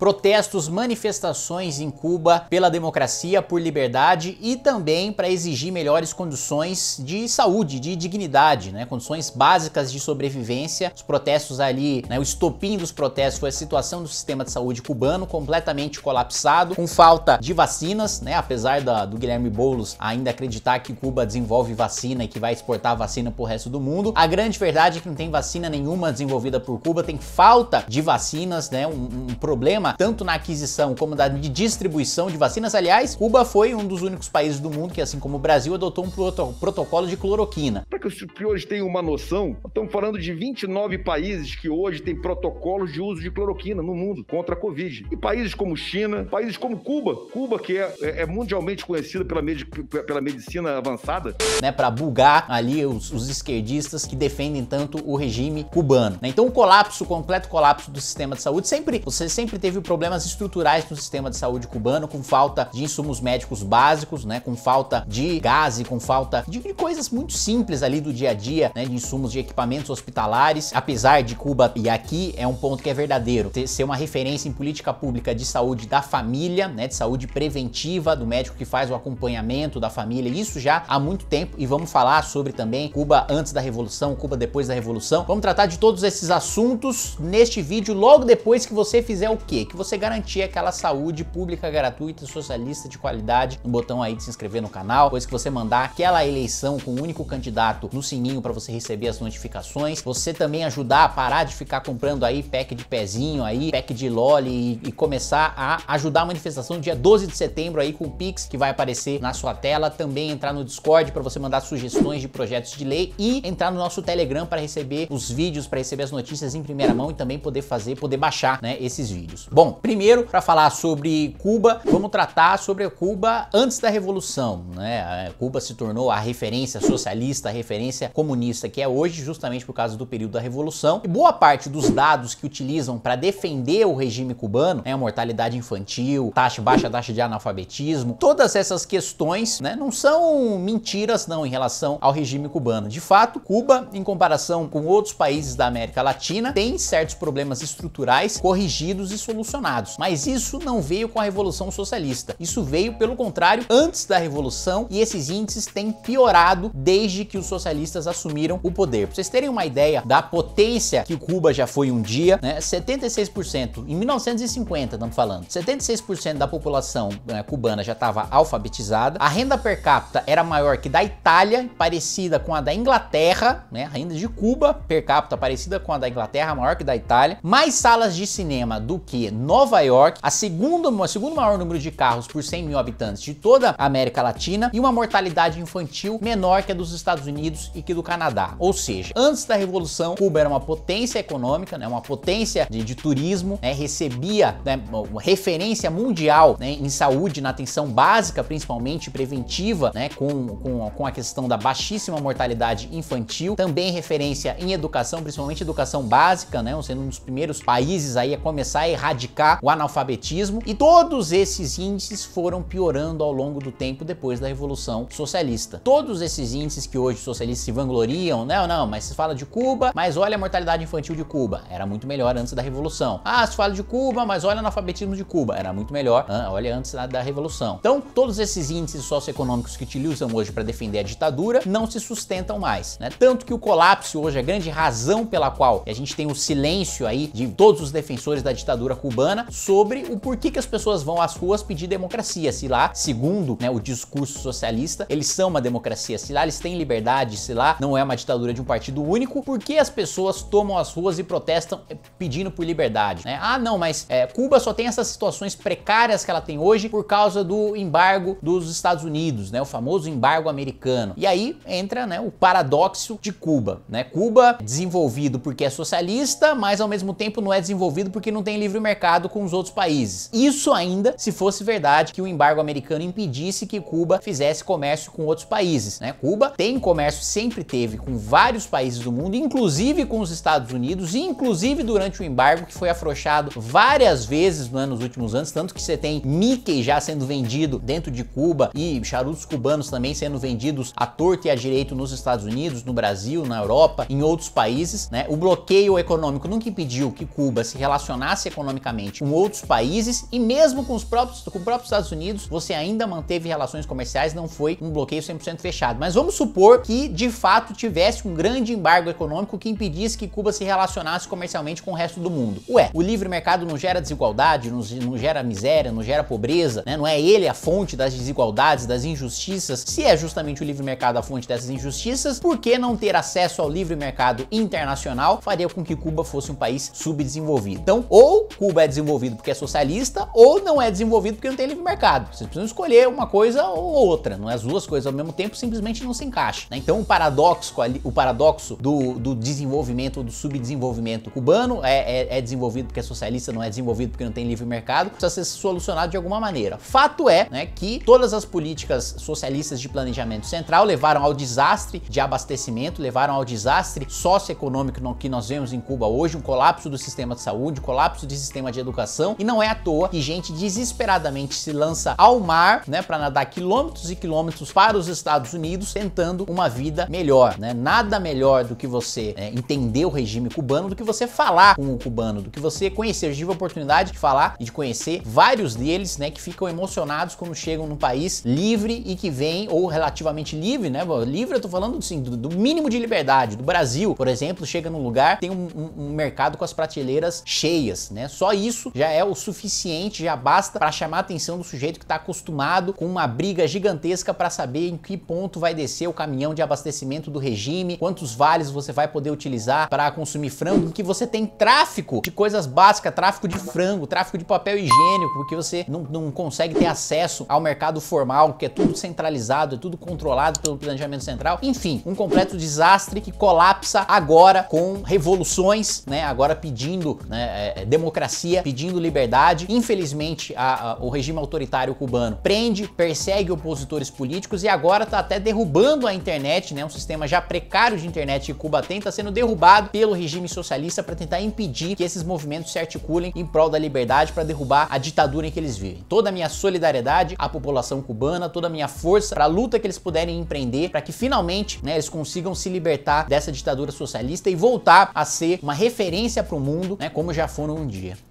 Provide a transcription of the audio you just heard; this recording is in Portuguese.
protestos, manifestações em Cuba pela democracia, por liberdade e também para exigir melhores condições de saúde, de dignidade, né? condições básicas de sobrevivência. Os protestos ali, né? o estopim dos protestos foi a situação do sistema de saúde cubano completamente colapsado, com falta de vacinas, né? apesar da, do Guilherme Boulos ainda acreditar que Cuba desenvolve vacina e que vai exportar vacina para o resto do mundo. A grande verdade é que não tem vacina nenhuma desenvolvida por Cuba, tem falta de vacinas, né? um, um problema forma, tanto na aquisição como na distribuição de vacinas. Aliás, Cuba foi um dos únicos países do mundo que, assim como o Brasil, adotou um proto protocolo de cloroquina. Para que os piores tenham uma noção, estamos falando de 29 países que hoje têm protocolos de uso de cloroquina no mundo contra a Covid. E países como China, países como Cuba, Cuba que é, é, é mundialmente conhecida pela, med pela medicina avançada. Né, para bugar ali os, os esquerdistas que defendem tanto o regime cubano. Né? Então o colapso, o completo colapso do sistema de saúde, sempre você sempre teve problemas estruturais no sistema de saúde cubano, com falta de insumos médicos básicos, né, com falta de gás e com falta de, de coisas muito simples ali do dia a dia, né, de insumos de equipamentos hospitalares. Apesar de Cuba, e aqui é um ponto que é verdadeiro, ter, ser uma referência em política pública de saúde da família, né, de saúde preventiva, do médico que faz o acompanhamento da família, isso já há muito tempo e vamos falar sobre também Cuba antes da Revolução, Cuba depois da Revolução. Vamos tratar de todos esses assuntos neste vídeo logo depois que você fizer o quê? que você garantir aquela saúde pública, gratuita, socialista de qualidade. Um botão aí de se inscrever no canal, depois que você mandar aquela eleição com um único candidato no sininho para você receber as notificações. Você também ajudar a parar de ficar comprando aí pack de pezinho aí, pack de lolly e, e começar a ajudar a manifestação do dia 12 de setembro aí com o Pix que vai aparecer na sua tela. Também entrar no Discord para você mandar sugestões de projetos de lei e entrar no nosso Telegram para receber os vídeos, para receber as notícias em primeira mão e também poder fazer, poder baixar, né, esses vídeos. Bom, Bom, primeiro, para falar sobre Cuba, vamos tratar sobre Cuba antes da Revolução. Né? É, Cuba se tornou a referência socialista, a referência comunista que é hoje, justamente por causa do período da Revolução. E boa parte dos dados que utilizam para defender o regime cubano, né, a mortalidade infantil, taxa, baixa taxa de analfabetismo, todas essas questões né, não são mentiras não em relação ao regime cubano. De fato, Cuba, em comparação com outros países da América Latina, tem certos problemas estruturais corrigidos e solucionados revolucionados. Mas isso não veio com a Revolução Socialista. Isso veio, pelo contrário, antes da Revolução e esses índices têm piorado desde que os socialistas assumiram o poder. Pra vocês terem uma ideia da potência que Cuba já foi um dia, né? 76% em 1950, estamos falando. 76% da população né, cubana já estava alfabetizada. A renda per capita era maior que da Itália, parecida com a da Inglaterra, né? A renda de Cuba per capita parecida com a da Inglaterra, maior que da Itália. Mais salas de cinema do que Nova York, a segunda, o segundo maior número de carros por 100 mil habitantes de toda a América Latina e uma mortalidade infantil menor que a dos Estados Unidos e que do Canadá. Ou seja, antes da Revolução, Cuba era uma potência econômica, né, uma potência de, de turismo, né, recebia né, referência mundial né, em saúde, na atenção básica, principalmente preventiva, né, com, com, com a questão da baixíssima mortalidade infantil, também referência em educação, principalmente educação básica, né, sendo um dos primeiros países aí a começar a erradicar erradicar o analfabetismo e todos esses índices foram piorando ao longo do tempo depois da Revolução Socialista. Todos esses índices que hoje os socialistas se vangloriam, não, não, mas se fala de Cuba, mas olha a mortalidade infantil de Cuba, era muito melhor antes da Revolução. Ah, se fala de Cuba, mas olha o analfabetismo de Cuba, era muito melhor, ah, olha antes da, da Revolução. Então, todos esses índices socioeconômicos que utilizam hoje para defender a ditadura não se sustentam mais, né? Tanto que o colapso hoje, a é grande razão pela qual a gente tem o silêncio aí de todos os defensores da ditadura cubana cubana sobre o porquê que as pessoas vão às ruas pedir democracia, se lá, segundo né, o discurso socialista, eles são uma democracia, se lá eles têm liberdade, se lá não é uma ditadura de um partido único, por que as pessoas tomam as ruas e protestam eh, pedindo por liberdade? Né? Ah, não, mas é, Cuba só tem essas situações precárias que ela tem hoje por causa do embargo dos Estados Unidos, né, o famoso embargo americano. E aí entra né, o paradoxo de Cuba. Né? Cuba desenvolvido porque é socialista, mas ao mesmo tempo não é desenvolvido porque não tem livre mercado mercado com os outros países. Isso ainda se fosse verdade que o embargo americano impedisse que Cuba fizesse comércio com outros países. Né? Cuba tem comércio, sempre teve, com vários países do mundo, inclusive com os Estados Unidos, inclusive durante o embargo que foi afrouxado várias vezes né, nos últimos anos, tanto que você tem Mickey já sendo vendido dentro de Cuba e charutos cubanos também sendo vendidos à torta e à direito nos Estados Unidos, no Brasil, na Europa, em outros países. Né? O bloqueio econômico nunca impediu que Cuba se relacionasse economicamente com outros países e mesmo com os próprios, com os próprios Estados Unidos, você ainda manteve relações comerciais, não foi um bloqueio 100% fechado. Mas vamos supor que de fato tivesse um grande embargo econômico que impedisse que Cuba se relacionasse comercialmente com o resto do mundo. Ué, o livre mercado não gera desigualdade, não, não gera miséria, não gera pobreza, né? Não é ele a fonte das desigualdades, das injustiças? Se é justamente o livre mercado a fonte dessas injustiças, por que não ter acesso ao livre mercado internacional faria com que Cuba fosse um país subdesenvolvido? Então, ou Cuba é desenvolvido porque é socialista ou não é desenvolvido porque não tem livre mercado. Vocês precisam escolher uma coisa ou outra, não é as duas coisas ao mesmo tempo, simplesmente não se encaixa. Né? Então o paradoxo, o paradoxo do, do desenvolvimento ou do subdesenvolvimento cubano é, é, é, desenvolvido porque é socialista, não é desenvolvido porque não tem livre mercado, precisa ser solucionado de alguma maneira. Fato é né, que todas as políticas socialistas de planejamento central levaram ao desastre de abastecimento, levaram ao desastre socioeconômico que nós vemos em Cuba hoje, um colapso do sistema de saúde, um colapso de sistema de educação e não é à toa que gente desesperadamente se lança ao mar, né, para nadar quilômetros e quilômetros para os Estados Unidos tentando uma vida melhor, né? Nada melhor do que você é, entender o regime cubano, do que você falar com o cubano, do que você conhecer. Eu tive a oportunidade de falar e de conhecer vários deles, né, que ficam emocionados quando chegam num país livre e que vem ou relativamente livre, né? Livre, eu tô falando assim, do, do mínimo de liberdade. Do Brasil, por exemplo, chega num lugar, tem um, um, um mercado com as prateleiras cheias, né? Só isso já é o suficiente, já basta para chamar a atenção do sujeito que está acostumado com uma briga gigantesca para saber em que ponto vai descer o caminhão de abastecimento do regime, quantos vales você vai poder utilizar para consumir frango, em que você tem tráfico de coisas básicas, tráfico de frango, tráfico de papel higiênico, porque você não, não consegue ter acesso ao mercado formal, que é tudo centralizado, é tudo controlado pelo planejamento central. Enfim, um completo desastre que colapsa agora com revoluções, né? Agora pedindo né, é, é democracia democracia, pedindo liberdade. Infelizmente, a, a, o regime autoritário cubano prende, persegue opositores políticos e agora está até derrubando a internet, né? Um sistema já precário de internet que Cuba tem, tá sendo derrubado pelo regime socialista para tentar impedir que esses movimentos se articulem em prol da liberdade para derrubar a ditadura em que eles vivem. Toda a minha solidariedade à população cubana, toda a minha força para a luta que eles puderem empreender para que finalmente né, eles consigam se libertar dessa ditadura socialista e voltar a ser uma referência para o mundo, né, como já foram um dia.